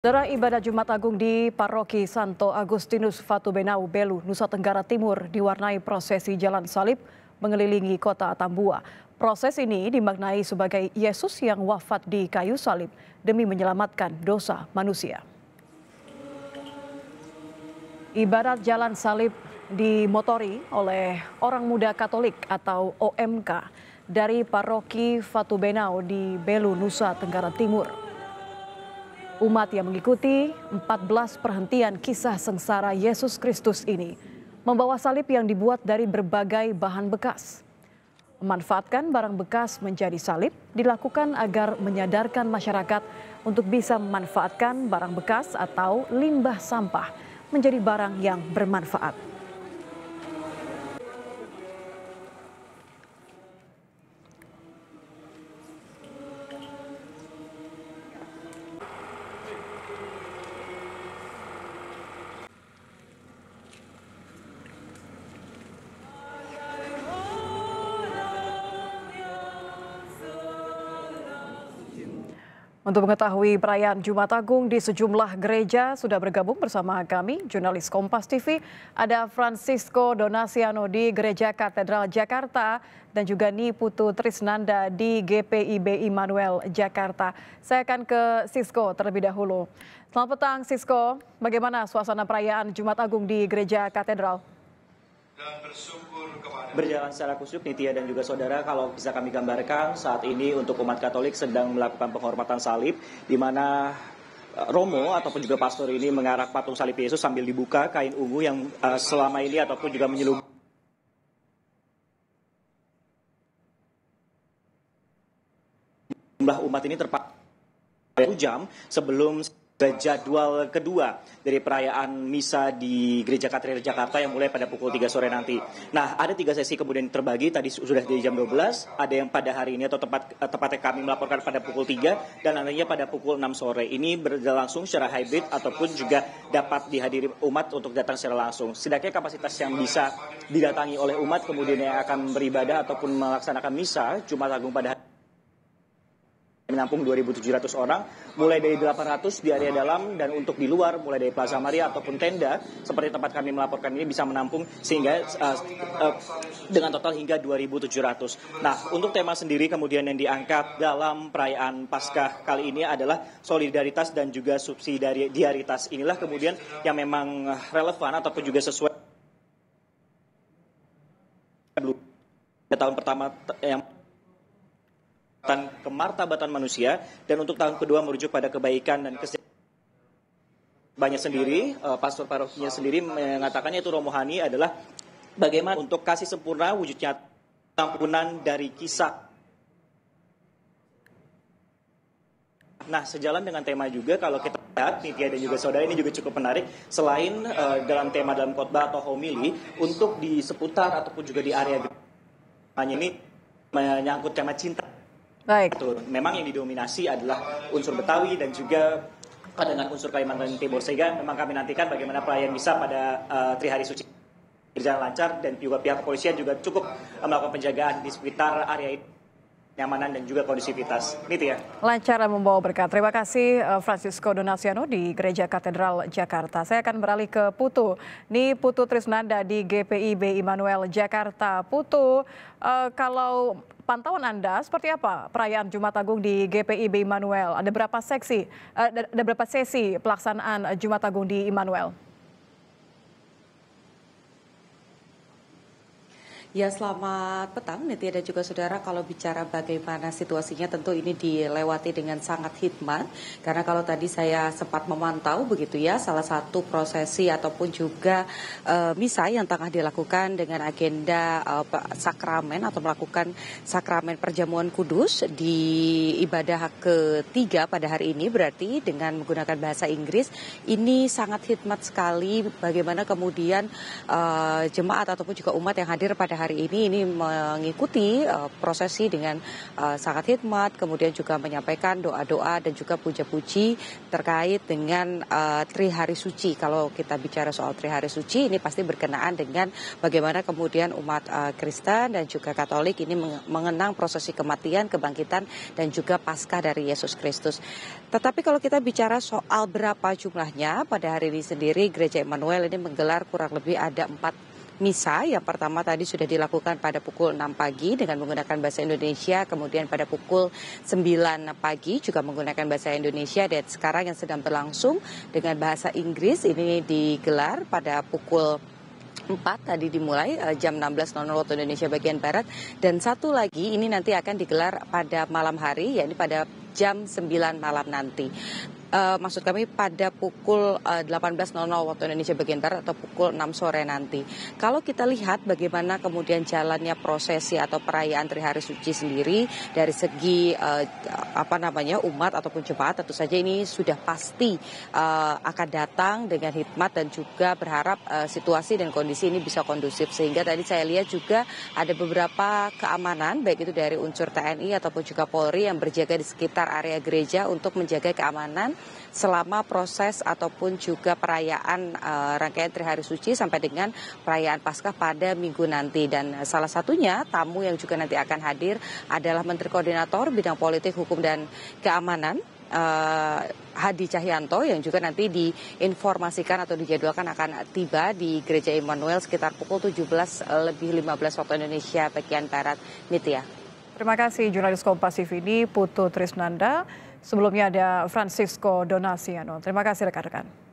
Saudara ibadah Jumat Agung di Paroki Santo Agustinus Fatubenau Belu, Nusa Tenggara Timur diwarnai prosesi jalan salib mengelilingi kota Tambua. Proses ini dimaknai sebagai Yesus yang wafat di kayu salib demi menyelamatkan dosa manusia. Ibarat jalan salib dimotori oleh orang muda Katolik atau OMK dari Paroki Fatubenau di Belu, Nusa Tenggara Timur. Umat yang mengikuti 14 perhentian kisah sengsara Yesus Kristus ini membawa salib yang dibuat dari berbagai bahan bekas. Memanfaatkan barang bekas menjadi salib dilakukan agar menyadarkan masyarakat untuk bisa memanfaatkan barang bekas atau limbah sampah menjadi barang yang bermanfaat. Untuk mengetahui perayaan Jumat Agung di sejumlah gereja, sudah bergabung bersama kami, jurnalis Kompas TV, ada Francisco Donasiano di Gereja Katedral Jakarta, dan juga Niputu Trisnanda di GPIB Immanuel Jakarta. Saya akan ke Sisko terlebih dahulu. Selamat petang Sisko, bagaimana suasana perayaan Jumat Agung di Gereja Katedral? Dan bersyukur berjalan secara khusyuk Nitya dan juga saudara kalau bisa kami gambarkan saat ini untuk umat Katolik sedang melakukan penghormatan salib di mana eh, Romo ataupun juga pastor ini mengarah patung salib Yesus sambil dibuka kain ungu yang uh, selama ini ataupun juga menyelubungi jumlah umat ini terpakai jam sebelum jadwal kedua dari perayaan misa di Gereja Katedral Jakarta yang mulai pada pukul 3 sore nanti. Nah, ada tiga sesi kemudian terbagi tadi sudah di jam 12, ada yang pada hari ini atau tempat eh, tepatnya kami melaporkan pada pukul 3 dan nantinya pada pukul 6 sore. Ini berlangsung secara hybrid ataupun juga dapat dihadiri umat untuk datang secara langsung. Sedangkan kapasitas yang bisa didatangi oleh umat kemudian yang akan beribadah ataupun melaksanakan misa Jumat Agung pada hari menampung 2.700 orang, mulai dari 800 di area dalam dan untuk di luar, mulai dari Plaza Maria ataupun tenda, seperti tempat kami melaporkan ini bisa menampung sehingga uh, uh, dengan total hingga 2.700. Nah, untuk tema sendiri kemudian yang diangkat dalam perayaan Paskah kali ini adalah solidaritas dan juga subsidiaritas. Inilah kemudian yang memang relevan ataupun juga sesuai tahun pertama yang kemartabatan manusia dan untuk tahun kedua merujuk pada kebaikan dan kesehatan banyak sendiri, uh, pastor parokinya sendiri mengatakannya itu romohani adalah bagaimana untuk kasih sempurna wujudnya ampunan dari kisah. Nah, sejalan dengan tema juga kalau kita lihat Nitya dan juga saudara ini juga cukup menarik selain uh, dalam tema dalam khotbah atau homili untuk di seputar ataupun juga di area hanya ini menyangkut tema cinta Baik. Betul. Memang yang didominasi adalah unsur Betawi dan juga dengan unsur Kalimantan Timur sehingga memang kami nantikan bagaimana pelayan bisa pada uh, eh, tri hari suci berjalan lancar dan juga pihak kepolisian juga cukup eh, melakukan penjagaan di sekitar area itu nyamanan dan juga kondisivitas. Gitu ya. Lancar membawa berkat. Terima kasih eh, Francisco Donasiano di Gereja Katedral Jakarta. Saya akan beralih ke Putu. Ini Putu Trisnanda di GPIB Immanuel Jakarta. Putu, eh, kalau pantauan Anda seperti apa perayaan Jumat Agung di GPIB Immanuel? Ada berapa seksi? Eh, ada berapa sesi pelaksanaan Jumat Agung di Immanuel? Ya selamat petang Niti dan juga saudara kalau bicara bagaimana situasinya tentu ini dilewati dengan sangat hikmat karena kalau tadi saya sempat memantau begitu ya salah satu prosesi ataupun juga e, eh, misa yang tengah dilakukan dengan agenda e, sakramen atau melakukan sakramen perjamuan kudus di ibadah ketiga pada hari ini berarti dengan menggunakan bahasa Inggris ini sangat hikmat sekali bagaimana kemudian e, jemaat ataupun juga umat yang hadir pada hari ini ini mengikuti uh, prosesi dengan uh, sangat hikmat, kemudian juga menyampaikan doa-doa dan juga puja-puji terkait dengan uh, eh, Tri Hari Suci. Kalau kita bicara soal Tri Hari Suci, ini pasti berkenaan dengan bagaimana kemudian umat uh, Kristen dan juga Katolik ini mengenang prosesi kematian, kebangkitan, dan juga Paskah dari Yesus Kristus. Tetapi kalau kita bicara soal berapa jumlahnya, pada hari ini sendiri Gereja Emmanuel ini menggelar kurang lebih ada empat misa yang pertama tadi sudah dilakukan pada pukul 6 pagi dengan menggunakan bahasa Indonesia, kemudian pada pukul 9 pagi juga menggunakan bahasa Indonesia dan sekarang yang sedang berlangsung dengan bahasa Inggris ini digelar pada pukul 4 tadi dimulai eh, jam 16.00 waktu Indonesia bagian Barat dan satu lagi ini nanti akan digelar pada malam hari yaitu pada jam 9 malam nanti uh, maksud kami pada pukul uh, eh, 18.00 waktu Indonesia bagian barat atau pukul 6 sore nanti. Kalau kita lihat bagaimana kemudian jalannya prosesi atau perayaan Hari Suci sendiri dari segi uh, apa namanya umat ataupun jemaat tentu saja ini sudah pasti uh, akan datang dengan hikmat dan juga berharap uh, situasi dan kondisi ini bisa kondusif sehingga tadi saya lihat juga ada beberapa keamanan baik itu dari unsur TNI ataupun juga Polri yang berjaga di sekitar area gereja untuk menjaga keamanan selama proses ataupun juga perayaan uh, rangkaian Trihari Suci sampai dengan perayaan Paskah pada minggu nanti dan salah satunya tamu yang juga nanti akan hadir adalah Menteri Koordinator Bidang Politik, Hukum dan Keamanan eh, Hadi Cahyanto yang juga nanti diinformasikan atau dijadwalkan akan tiba di Gereja Immanuel sekitar pukul 17 lebih 15 waktu Indonesia bagian Barat. Nitya. Terima kasih jurnalis Kompas TV ini Putu Trisnanda. Sebelumnya ada Francisco Donasiano. Terima kasih rekan-rekan.